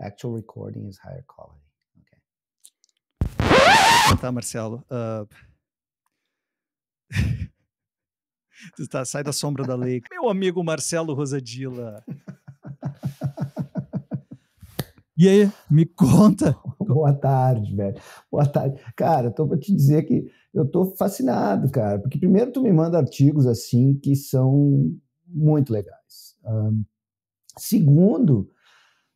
Actual recording is higher quality. Ok. Tá, Marcelo. Uh... tu tá, sai da sombra da lei. Meu amigo Marcelo Rosadila. E aí, me conta. Boa tarde, velho. Boa tarde. Cara, eu tô pra te dizer que eu tô fascinado, cara, porque primeiro tu me manda artigos assim que são muito legais. Um, segundo,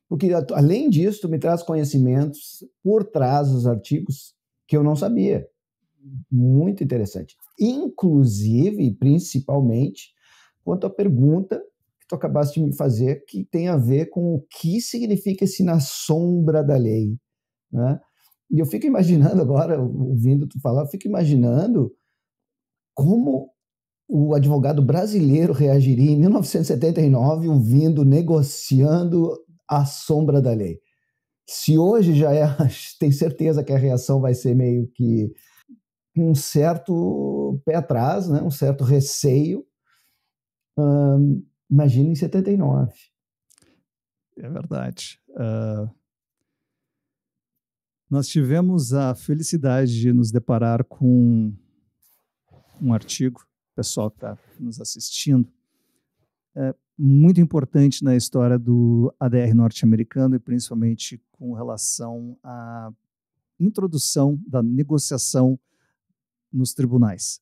porque além disso, tu me traz conhecimentos por trás dos artigos que eu não sabia. Muito interessante. Inclusive, principalmente, quanto à pergunta que tu acabaste de me fazer, que tem a ver com o que significa esse na sombra da lei. Né? E eu fico imaginando agora, ouvindo tu falar, eu fico imaginando como o advogado brasileiro reagiria em 1979, ouvindo, negociando à sombra da lei. Se hoje já é, tem certeza que a reação vai ser meio que um certo pé atrás, né? um certo receio. imagina em 79. É verdade. Uh, nós tivemos a felicidade de nos deparar com um artigo, o pessoal que está nos assistindo, é, muito importante na história do ADR norte-americano e principalmente com relação à introdução da negociação nos tribunais.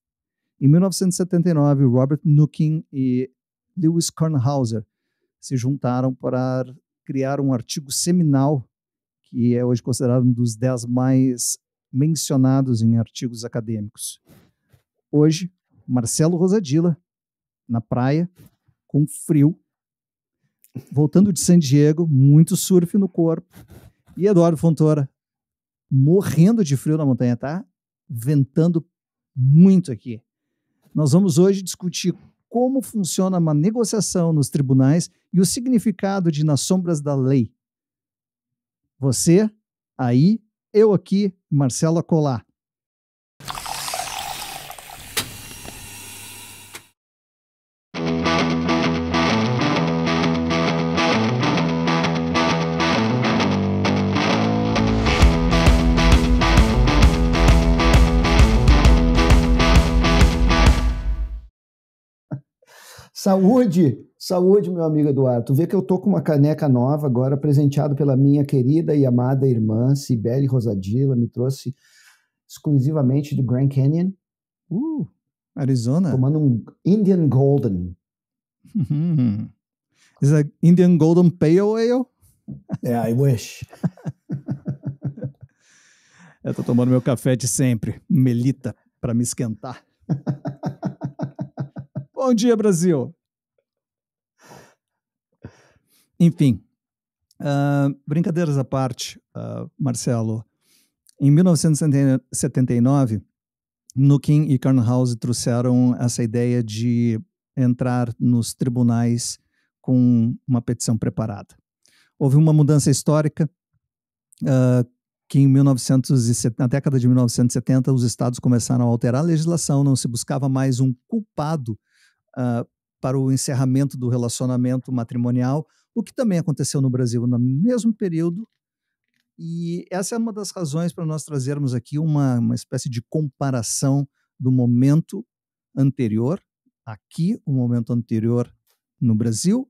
Em 1979, Robert Nookin e Lewis Kornhauser se juntaram para criar um artigo seminal que é hoje considerado um dos dez mais mencionados em artigos acadêmicos. Hoje, Marcelo Rosadilla, na praia, com frio, voltando de San Diego, muito surf no corpo, e Eduardo Fontoura morrendo de frio na montanha, tá? Ventando muito aqui. Nós vamos hoje discutir como funciona uma negociação nos tribunais e o significado de nas sombras da lei. Você, aí, eu aqui, Marcela Colar. Saúde, saúde, meu amigo Eduardo. Tu vê que eu tô com uma caneca nova agora, presenteado pela minha querida e amada irmã Cibele Rosadila, me trouxe exclusivamente do Grand Canyon. Uh, Arizona. Tomando um Indian Golden. Is that Indian Golden Pale Ale? Yeah, é, I wish. eu tô tomando meu café de sempre, Melita, para me esquentar. Bom dia, Brasil! Enfim, uh, brincadeiras à parte, uh, Marcelo, em 1979, Nukin e Karnhauser trouxeram essa ideia de entrar nos tribunais com uma petição preparada. Houve uma mudança histórica uh, que em 1970, na década de 1970 os estados começaram a alterar a legislação, não se buscava mais um culpado uh, para o encerramento do relacionamento matrimonial o que também aconteceu no Brasil no mesmo período. E essa é uma das razões para nós trazermos aqui uma, uma espécie de comparação do momento anterior, aqui, o momento anterior no Brasil,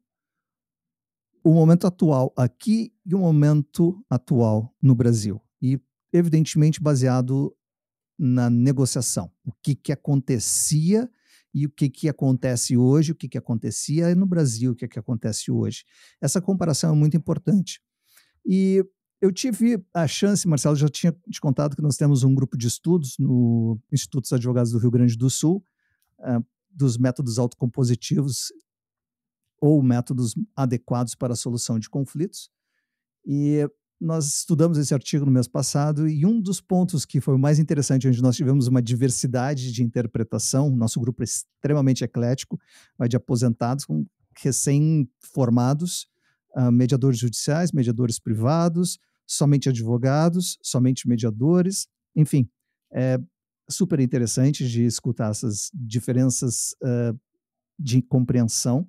o momento atual aqui e o momento atual no Brasil. E, evidentemente, baseado na negociação. O que, que acontecia e o que, que acontece hoje, o que, que acontecia no Brasil, o que, que acontece hoje. Essa comparação é muito importante. E eu tive a chance, Marcelo, já tinha te contado que nós temos um grupo de estudos no Instituto dos Advogados do Rio Grande do Sul, uh, dos métodos autocompositivos ou métodos adequados para a solução de conflitos. E nós estudamos esse artigo no mês passado e um dos pontos que foi o mais interessante, onde nós tivemos uma diversidade de interpretação, nosso grupo é extremamente eclético, vai de aposentados com recém-formados, uh, mediadores judiciais, mediadores privados, somente advogados, somente mediadores, enfim, é super interessante de escutar essas diferenças uh, de compreensão.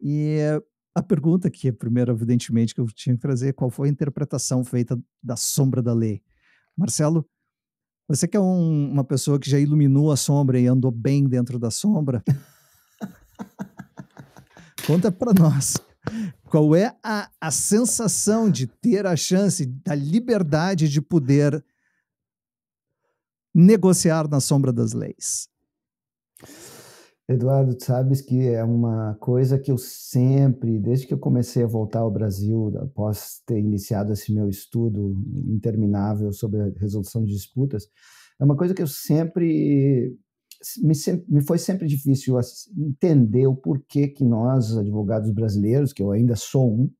E a pergunta que é primeiro, evidentemente, que eu tinha que trazer, é qual foi a interpretação feita da sombra da lei? Marcelo, você que é um, uma pessoa que já iluminou a sombra e andou bem dentro da sombra, conta para nós. Qual é a, a sensação de ter a chance, da liberdade de poder negociar na sombra das leis? Eduardo, tu sabes que é uma coisa que eu sempre, desde que eu comecei a voltar ao Brasil, após ter iniciado esse meu estudo interminável sobre a resolução de disputas, é uma coisa que eu sempre me, me foi sempre difícil entender o porquê que nós, advogados brasileiros, que eu ainda sou um,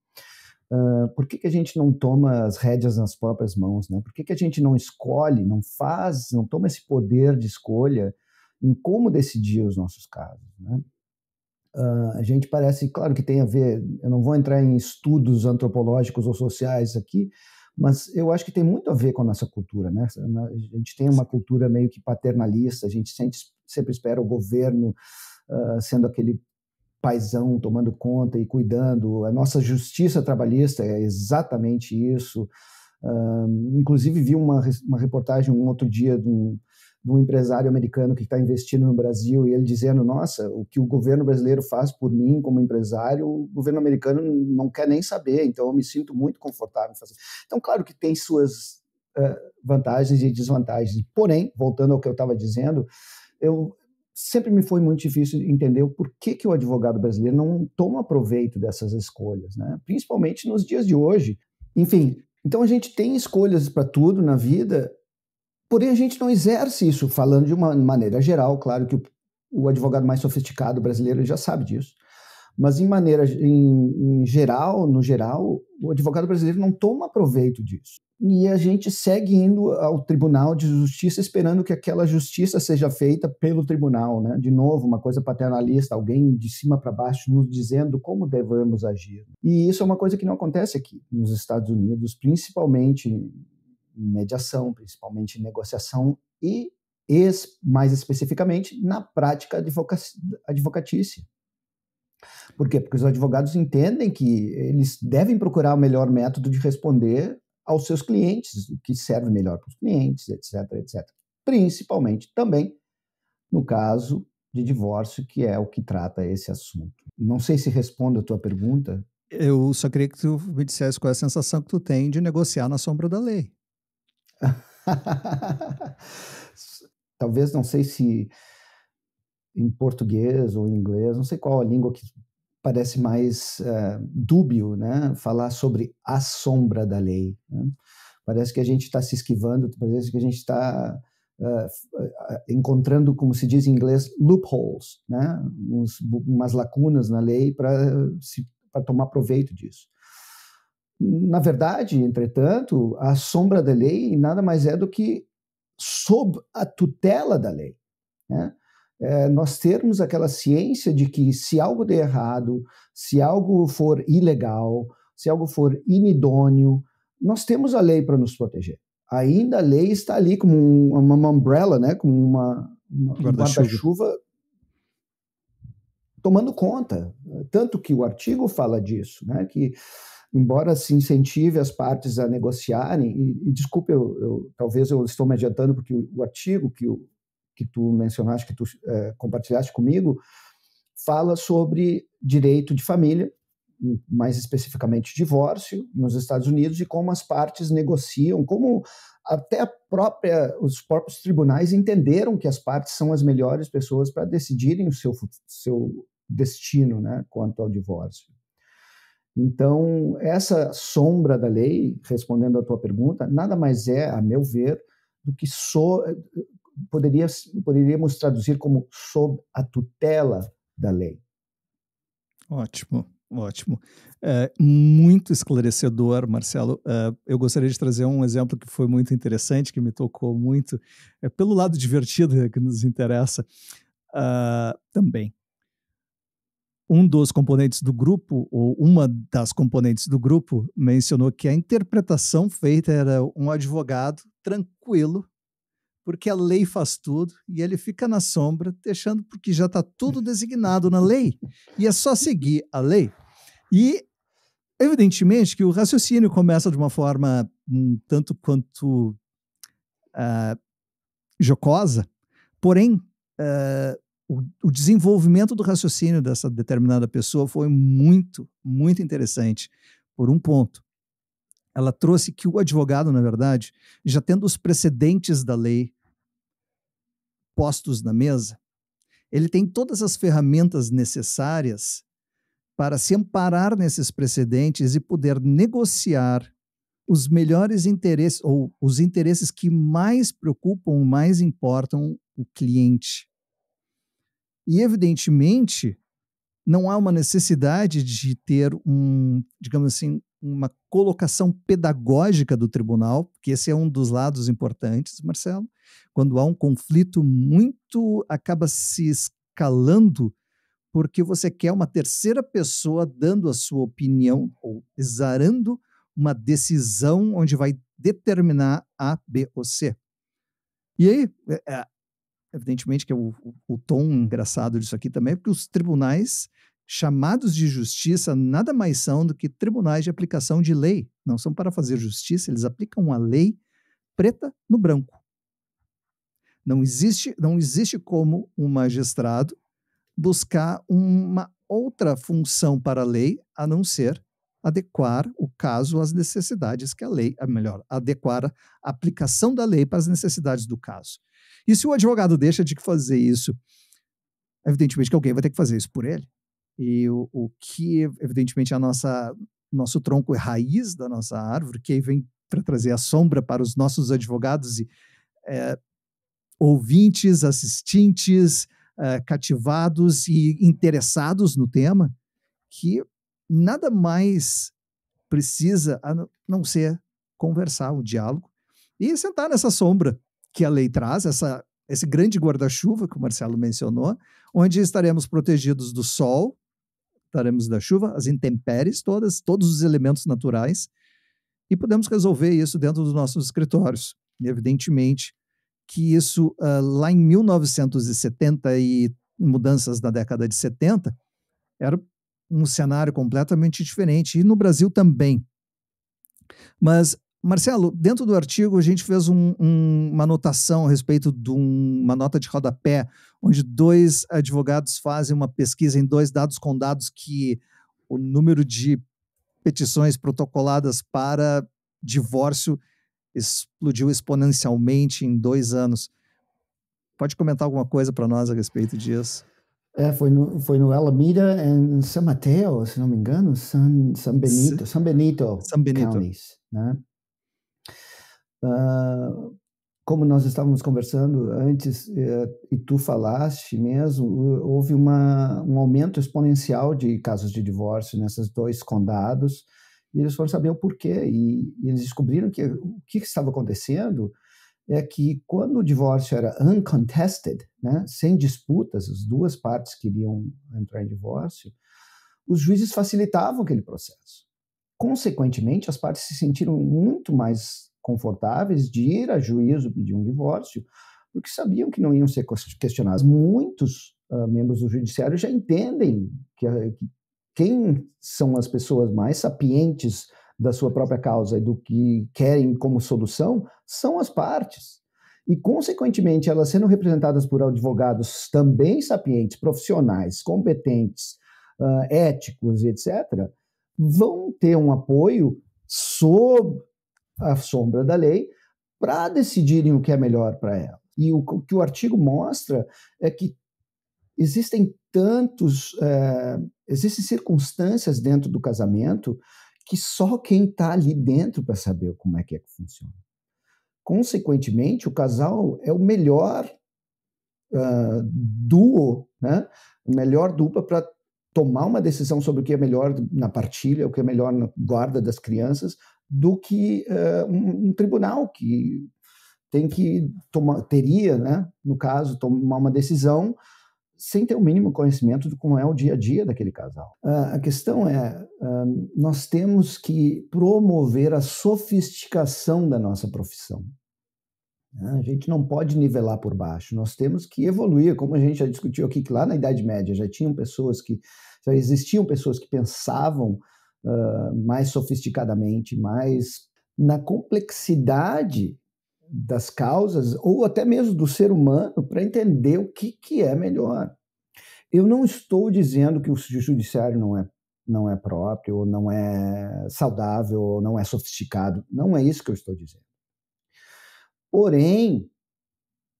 uh, por que, que a gente não toma as rédeas nas próprias mãos, né? Por que, que a gente não escolhe, não faz, não toma esse poder de escolha em como decidir os nossos casos. Né? Uh, a gente parece, claro que tem a ver, eu não vou entrar em estudos antropológicos ou sociais aqui, mas eu acho que tem muito a ver com a nossa cultura. Né? A gente tem uma cultura meio que paternalista, a gente sempre, sempre espera o governo uh, sendo aquele paisão tomando conta e cuidando. A nossa justiça trabalhista é exatamente isso. Uh, inclusive, vi uma, uma reportagem um outro dia de um de um empresário americano que está investindo no Brasil e ele dizendo: Nossa, o que o governo brasileiro faz por mim como empresário, o governo americano não quer nem saber, então eu me sinto muito confortável em fazer. Então, claro que tem suas uh, vantagens e desvantagens. Porém, voltando ao que eu estava dizendo, eu, sempre me foi muito difícil entender o porquê que o advogado brasileiro não toma proveito dessas escolhas, né? principalmente nos dias de hoje. Enfim, então a gente tem escolhas para tudo na vida Porém, a gente não exerce isso, falando de uma maneira geral, claro que o, advogado mais sofisticado brasileiro já sabe disso, mas em maneira, em, em geral, no geral, o advogado brasileiro não toma proveito disso. E a gente segue indo ao tribunal de justiça esperando que aquela justiça seja feita pelo tribunal, né? De novo, uma coisa paternalista, alguém de cima para baixo nos dizendo como devemos agir. E isso é uma coisa que não acontece aqui nos Estados Unidos, principalmente mediação, principalmente em negociação e, mais especificamente, na prática advocatícia. Por quê? Porque os advogados entendem que eles devem procurar o melhor método de responder aos seus clientes, o que serve melhor para os clientes, etc, etc. Principalmente também no caso de divórcio, que é o que trata esse assunto. Não sei se respondo a tua pergunta. Eu só queria que tu me dissesse qual é a sensação que tu tem de negociar na sombra da lei. Talvez não sei se em português ou em inglês, não sei qual a língua que parece mais uh, dúbio, né? Falar sobre a sombra da lei. Né? Parece que a gente está se esquivando, parece que a gente está uh, eh, eh, encontrando, como se diz em inglês, loopholes, né? Uns, umas lacunas na lei para tomar proveito disso. Na verdade, entretanto, a sombra da lei nada mais é do que sob a tutela da lei. Né? É, nós termos aquela ciência de que se algo der errado, se algo for ilegal, se algo for inidôneo, nós temos a lei para nos proteger. Ainda a lei está ali como um, uma, uma umbrella, né? como uma, uma guarda-chuva guarda tomando conta. Tanto que o artigo fala disso, né? que embora se incentive as partes a negociarem, e, e desculpe, eu, eu, talvez eu estou me adiantando, porque o, o artigo que, o, que tu mencionaste, que tu é, compartilhaste comigo, fala sobre direito de família, mais especificamente divórcio, nos Estados Unidos, e como as partes negociam, como até própria, os próprios tribunais entenderam que as partes são as melhores pessoas para decidirem o seu, seu destino né, quanto ao divórcio. Então, essa sombra da lei, respondendo à tua pergunta, nada mais é, a meu ver, do que so, poderia, poderíamos traduzir como sob a tutela da lei. Ótimo, ótimo. É, muito esclarecedor, Marcelo. É, eu gostaria de trazer um exemplo que foi muito interessante, que me tocou muito, é, pelo lado divertido que nos interessa uh, também um dos componentes do grupo, ou uma das componentes do grupo, mencionou que a interpretação feita era um advogado tranquilo, porque a lei faz tudo e ele fica na sombra, deixando porque já está tudo designado na lei e é só seguir a lei. E, evidentemente, que o raciocínio começa de uma forma um tanto quanto uh, jocosa, porém, uh, o, o, desenvolvimento do raciocínio dessa determinada pessoa foi muito, muito interessante, por um ponto. Ela trouxe que o advogado, na verdade, já tendo os precedentes da lei postos na mesa, ele tem todas as ferramentas necessárias para se amparar nesses precedentes e poder negociar os melhores interesses ou os interesses que mais preocupam, mais importam o cliente. E, evidentemente, não há uma necessidade de ter um, digamos assim, uma colocação pedagógica do tribunal, que esse é um dos lados importantes, Marcelo, quando há um conflito muito acaba se escalando porque você quer uma terceira pessoa dando a sua opinião ou exarando uma decisão onde vai determinar A, B ou C. E aí, é, é, Evidentemente que é o, o tom engraçado disso aqui também é porque os tribunais chamados de justiça nada mais são do que tribunais de aplicação de lei. Não são para fazer justiça, eles aplicam a lei preta no branco. Não existe, não existe como um magistrado buscar uma outra função para a lei a não ser adequar o caso às necessidades que a lei, a ah, melhor, adequar a aplicação da lei para as necessidades do caso. E se o advogado deixa de fazer isso, evidentemente que alguém vai ter que fazer isso por ele. E o, o que, evidentemente, é a nossa nosso tronco e é raiz da nossa árvore, que vem para trazer a sombra para os nossos advogados e é, ouvintes, assistentes, é, cativados e interessados no tema, que nada mais precisa a não ser conversar, o diálogo, e sentar nessa sombra que a lei traz, essa, esse grande guarda-chuva que o Marcelo mencionou, onde estaremos protegidos do sol, estaremos da chuva, as intempéries todas, todos os elementos naturais, e podemos resolver isso dentro dos nossos escritórios. E evidentemente que isso, uh, lá em 1970 e mudanças da década de 70, era um cenário completamente diferente, e no Brasil também. Mas, Marcelo, dentro do artigo a gente fez um, um, uma anotação a respeito de um, uma nota de rodapé, onde dois advogados fazem uma pesquisa em dois dados com dados que o número de petições protocoladas para divórcio explodiu exponencialmente em dois anos. Pode comentar alguma coisa para nós a respeito disso? É, foi no, foi no Alameda em San Mateo, se não me engano, San, San Benito, San Benito, San Benito. Counties, né? Uh, como nós estávamos conversando antes eh, e tu falaste mesmo, houve uma, um aumento exponencial de casos de divórcio nesses dois condados e eles foram saber o porquê e, e eles descobriram que o que estava acontecendo é que quando o divórcio era uncontested, né, sem disputas, as duas partes queriam entrar em divórcio, os juízes facilitavam aquele processo. Consequentemente, as partes se sentiram muito mais confortáveis de ir a juízo pedir um divórcio, porque sabiam que não iam ser questionados. Muitos uh, membros do judiciário já entendem que, que quem são as pessoas mais sapientes da sua própria causa e do que querem como solução são as partes. E, consequentemente, elas sendo representadas por advogados também sapientes, profissionais, competentes, uh, éticos, etc., vão ter um apoio sob a sombra da lei para decidirem o que é melhor para ela. E o, que o artigo mostra é que existem tantos, eh, existem circunstâncias dentro do casamento que só quem está ali dentro para saber como é que é que funciona. Consequentemente, o casal é o melhor uh, duo, né? O melhor dupla para tomar uma decisão sobre o que é melhor na partilha, o que é melhor na guarda das crianças, do que uh, um, um, tribunal que tem que tomar, teria, né, no caso, tomar uma decisão sem ter o mínimo conhecimento de como é o dia a dia daquele casal. Ah, a questão é, ah, nós temos que promover a sofisticação da nossa profissão. Ah, a gente não pode nivelar por baixo, nós temos que evoluir, como a gente já discutiu aqui, que lá na Idade Média já tinham pessoas que, já existiam pessoas que pensavam uh, mais sofisticadamente, mais na complexidade das causas ou até mesmo do ser humano para entender o que, que é melhor. Eu não estou dizendo que o judiciário não é, não é próprio, ou não é saudável, ou não é sofisticado. Não é isso que eu estou dizendo. Porém,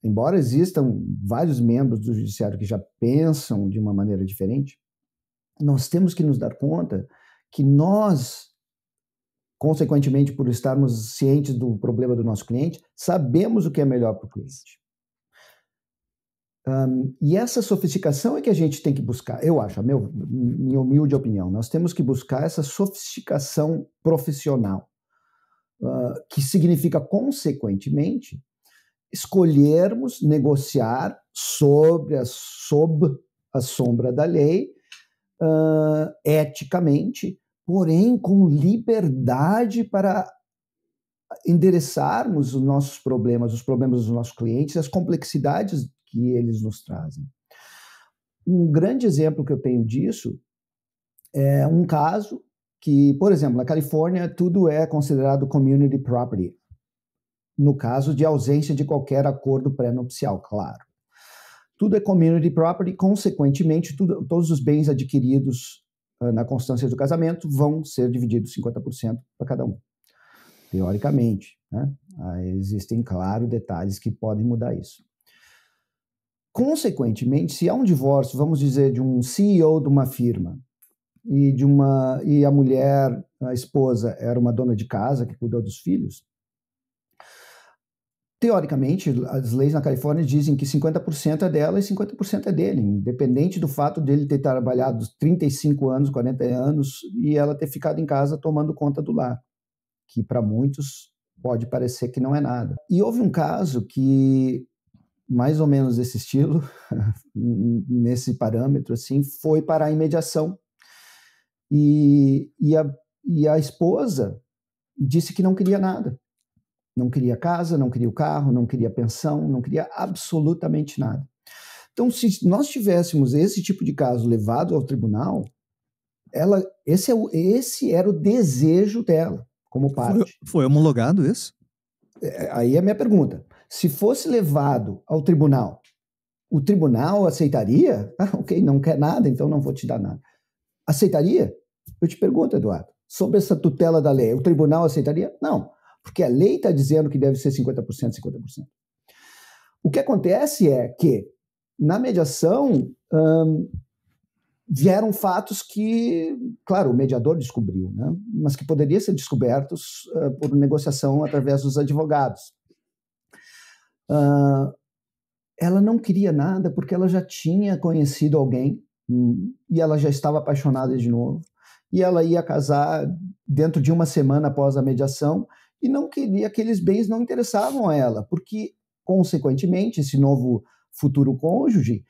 embora existam vários membros do judiciário que já pensam de uma maneira diferente, nós temos que nos dar conta que nós consequentemente, por estarmos cientes do problema do nosso cliente, sabemos o que é melhor para o cliente. Um, e essa sofisticação é que a gente tem que buscar, eu acho, a meu, minha humilde opinião. Nós temos que buscar essa sofisticação profissional, uh, que significa, consequentemente, escolhermos negociar sobre a, sob a sombra da lei, uh, eticamente, porém com liberdade para endereçarmos os nossos problemas, os problemas dos nossos clientes, as complexidades que eles nos trazem. Um grande exemplo que eu tenho disso é um caso que, por exemplo, na Califórnia, tudo é considerado community property, no caso de ausência de qualquer acordo pré-nupcial, claro. Tudo é community property, consequentemente, tudo, todos os bens adquiridos ah, na constância do casamento, vão ser divididos 50% para cada um, teoricamente. Né? Ah, existem, claro, detalhes que podem mudar isso. Consequentemente, se há um divórcio, vamos dizer, de um CEO de uma firma e de uma e a mulher, a esposa, era uma dona de casa que cuidou dos filhos, Teoricamente, as leis na Califórnia dizem que 50% é dela e 50% é dele, independente do fato dele ter trabalhado 35 anos, 40 anos e ela ter ficado em casa tomando conta do lar, que para muitos pode parecer que não é nada. E houve um caso que mais ou menos desse estilo, nesse parâmetro assim, foi para a mediação. E, e, a, e a esposa disse que não queria nada. Não queria casa, não queria o carro, não queria pensão, não queria absolutamente nada. Então, se nós tivéssemos esse tipo de caso levado ao tribunal, ela, esse, é o, esse era o desejo dela, como parte. Foi, foi homologado isso? É, é, aí é a minha pergunta. Se fosse levado ao tribunal, o tribunal aceitaria? Ah, ok, não quer nada, então não vou te dar nada. Aceitaria? Eu te pergunto, Eduardo, sobre essa tutela da lei, o tribunal aceitaria? Não porque a lei está dizendo que deve ser 50%, 50%. O que acontece é que, na mediação, hum, vieram fatos que, claro, o mediador descobriu, né? mas que poderiam ser descobertos uh, por negociação através dos advogados. Uh, ela não queria nada porque ela já tinha conhecido alguém hum, e ela já estava apaixonada de novo. E ela ia casar dentro de uma semana após a mediação e não queria aqueles bens não interessavam a ela, porque consequentemente esse novo futuro cônjuge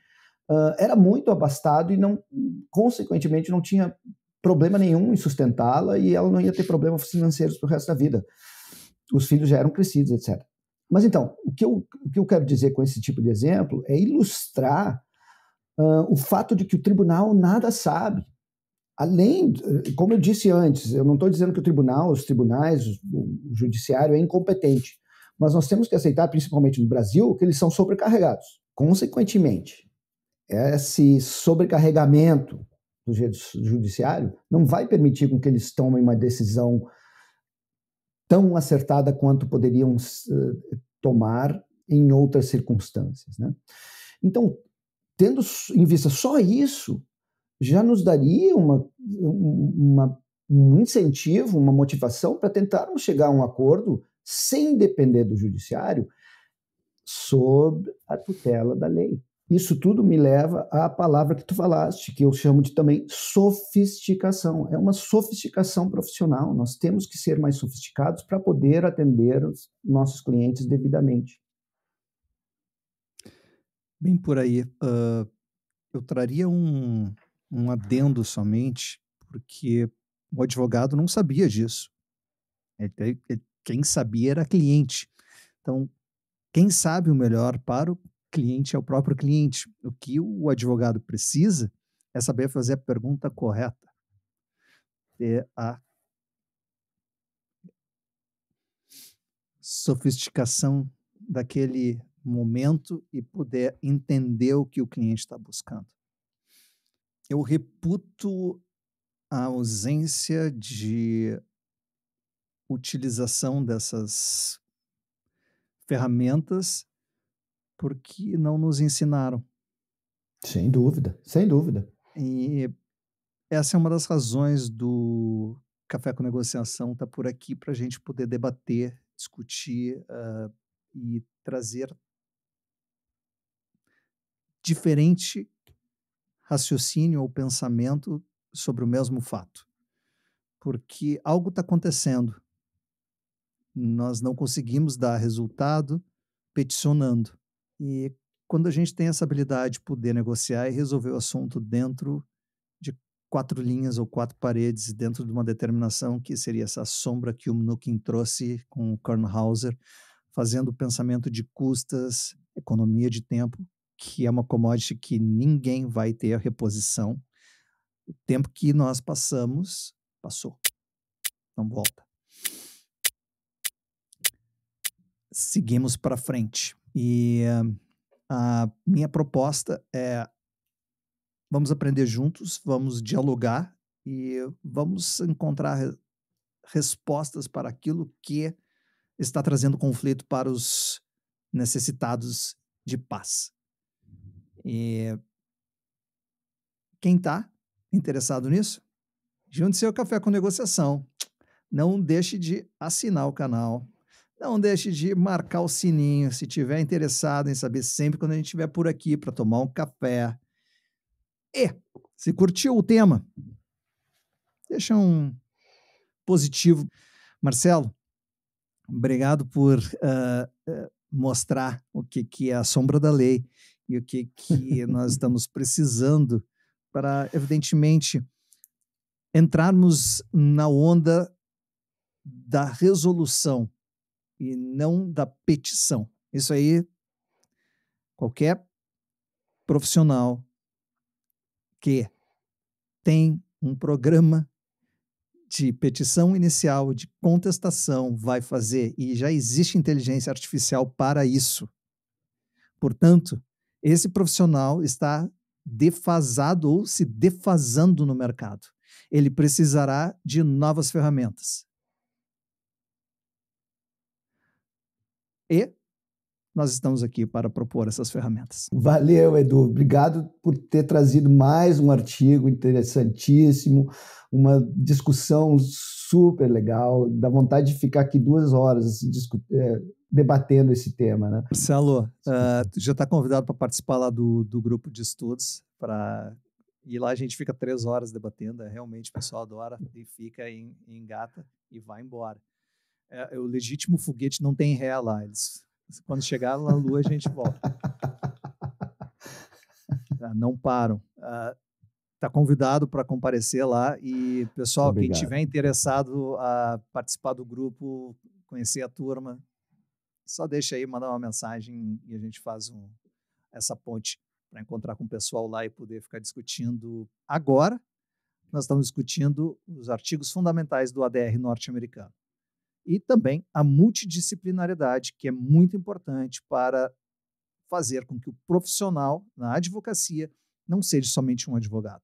uh, era muito abastado e não consequentemente não tinha problema nenhum em sustentá-la e ela não ia ter problemas financeiros o resto da vida. Os filhos já eram crescidos, etc. Mas então, o que eu, o que eu quero dizer com esse tipo de exemplo é ilustrar uh, o fato de que o tribunal nada sabe. Além, como eu disse antes, eu não estou dizendo que o tribunal, os tribunais, o, judiciário é incompetente, mas nós temos que aceitar, principalmente no Brasil, que eles são sobrecarregados. Consequentemente, esse sobrecarregamento do judiciário não vai permitir com que eles tomem uma decisão tão acertada quanto poderiam eh, tomar em outras circunstâncias. Né? Então, tendo em vista só isso, já nos daria uma, uma um incentivo, uma motivação para tentarmos chegar a um acordo sem depender do judiciário sob a tutela da lei. Isso tudo me leva à palavra que tu falaste, que eu chamo de também sofisticação. É uma sofisticação profissional. Nós temos que ser mais sofisticados para poder atender os nossos clientes devidamente. Bem por aí. Uh, eu traria um, um uhum. adendo somente, porque o advogado não sabia disso. quem sabia era cliente. Então, quem sabe o melhor para o cliente é o próprio cliente. O que o advogado precisa é saber fazer a pergunta correta. Ter a sofisticação daquele momento e poder entender o que o cliente está buscando eu reputo a ausência de utilização dessas ferramentas porque não nos ensinaram. Sem dúvida, sem dúvida. E essa é uma das razões do Café com Negociação estar tá por aqui para a gente poder debater, discutir uh, e trazer diferente raciocínio ou pensamento sobre o mesmo fato. Porque algo está acontecendo. Nós não conseguimos dar resultado peticionando. E quando a gente tem essa habilidade de poder negociar e resolver o assunto dentro de quatro linhas ou quatro paredes, dentro de uma determinação que seria essa sombra que o Nukin trouxe com o Kornhauser, fazendo o pensamento de custas, economia de tempo, que é uma commodity que ninguém vai ter reposição. O tempo que nós passamos, passou. Não volta. Seguimos para frente. E a minha proposta é: vamos aprender juntos, vamos dialogar e vamos encontrar respostas para aquilo que está trazendo conflito para os necessitados de paz. E quem está interessado nisso, junte-se ao Café com Negociação. Não deixe de assinar o canal. Não deixe de marcar o sininho se tiver interessado em saber sempre quando a gente estiver por aqui para tomar um café. E se curtiu o tema, deixa um positivo. Marcelo, obrigado por uh, uh, mostrar o que, que é a sombra da lei e o que, que nós estamos precisando para, evidentemente, entrarmos na onda da resolução e não da petição. Isso aí, qualquer profissional que tem um programa de petição inicial, de contestação, vai fazer, e já existe inteligência artificial para isso. Portanto, esse profissional está defasado ou se defasando no mercado. Ele precisará de novas ferramentas. E nós estamos aqui para propor essas ferramentas. Valeu, Edu. Obrigado por ter trazido mais um artigo interessantíssimo, uma discussão super legal. Dá vontade de ficar aqui duas horas discutindo eh, debatendo esse tema. Né? Marcelo, uh, já está convidado para participar lá do, do grupo de estudos, para e lá a gente fica três horas debatendo, é realmente o pessoal adora e fica, engata e vai embora. É, é, o legítimo foguete não tem ré lá. Eles, quando chegar na Lua, a gente volta. Tá, não param. Está ah, convidado para comparecer lá. E, pessoal, Obrigado. quem tiver interessado a participar do grupo, conhecer a turma, só deixa aí, mandar uma mensagem e a gente faz um, essa ponte para encontrar com o pessoal lá e poder ficar discutindo agora. Nós estamos discutindo os artigos fundamentais do ADR norte-americano. E também a multidisciplinariedade, que é muito importante para fazer com que o profissional na advocacia não seja somente um advogado,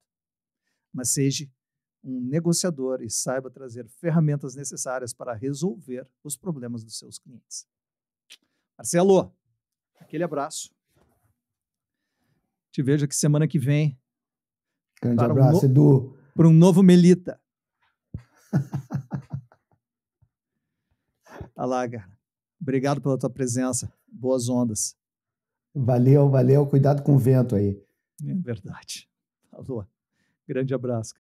mas seja um negociador e saiba trazer ferramentas necessárias para resolver os problemas dos seus clientes. Marcelo, aquele abraço. Te vejo aqui semana que vem. Grande abraço, um no... Edu. Para um novo Melita. Alaga, tá Obrigado pela tua presença. Boas ondas. Valeu, valeu. Cuidado com o vento aí. É verdade. Falou. Grande abraço.